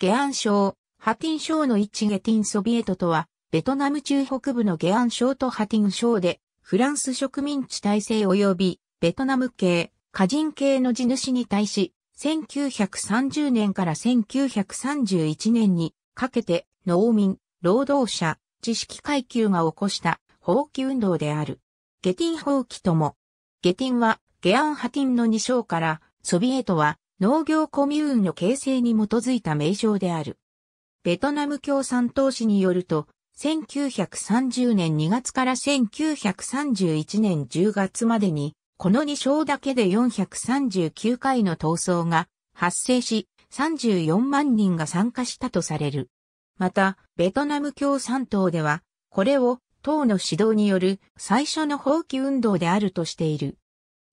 ゲアン省、ハティン省の一ゲティンソビエトとは、ベトナム中北部のゲアン省とハティン省で、フランス植民地体制及び、ベトナム系、家人系の地主に対し、1930年から1931年にかけて、農民、労働者、知識階級が起こした、放棄運動である。ゲティン放棄とも。ゲティンは、ゲアンハティンの2章から、ソビエトは、農業コミューンの形成に基づいた名称である。ベトナム共産党史によると、1930年2月から1931年10月までに、この2章だけで439回の闘争が発生し、34万人が参加したとされる。また、ベトナム共産党では、これを党の指導による最初の放棄運動であるとしている。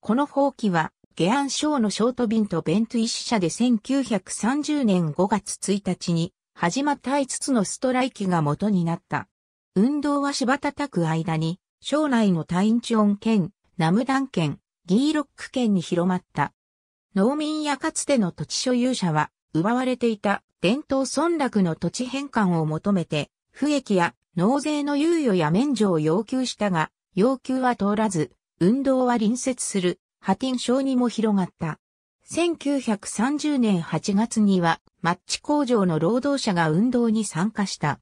この放棄は、下安省のショート便とベント一社で1930年5月1日に始まった5つのストライキが元になった。運動は柴叩く間に、将来のタインチョン県、ナムダン県、ギーロック県に広まった。農民やかつての土地所有者は、奪われていた伝統村落の土地返還を求めて、不益や納税の猶予や免除を要求したが、要求は通らず、運動は隣接するハティン省にも広がった。1930年8月には、マッチ工場の労働者が運動に参加した。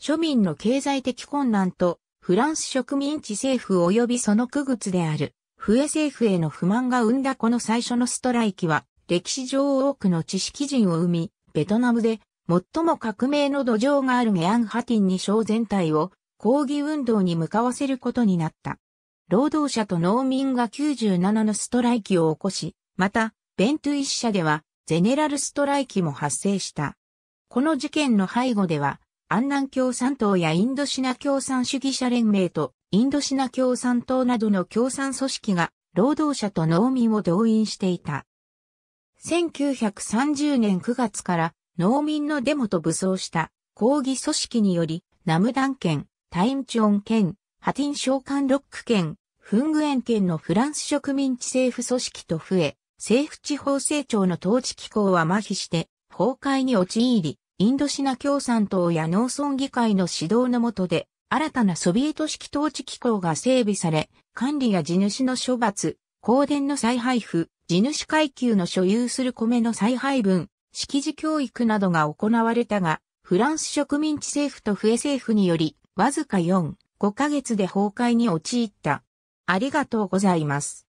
庶民の経済的困難と、フランス植民地政府及びその区別である、笛政府への不満が生んだこの最初のストライキは、歴史上多くの知識人を生み、ベトナムで最も革命の土壌があるネアンハティンに省全体を抗議運動に向かわせることになった。労働者と農民が97のストライキを起こし、また、ベントゥ一社では、ゼネラルストライキも発生した。この事件の背後では、安南共産党やインドシナ共産主義者連盟とインドシナ共産党などの共産組織が労働者と農民を動員していた。1930年9月から農民のデモと武装した抗議組織により、ナムダン県、タイムチョン県、ハティン召喚ロック県、フングエン県のフランス植民地政府組織と増え、政府地方成長の統治機構は麻痺して崩壊に陥り、インドシナ共産党や農村議会の指導の下で、新たなソビエト式統治機構が整備され、管理や地主の処罰、公電の再配布、地主階級の所有する米の再配分、識字教育などが行われたが、フランス植民地政府と笛政府により、わずか4、5ヶ月で崩壊に陥った。ありがとうございます。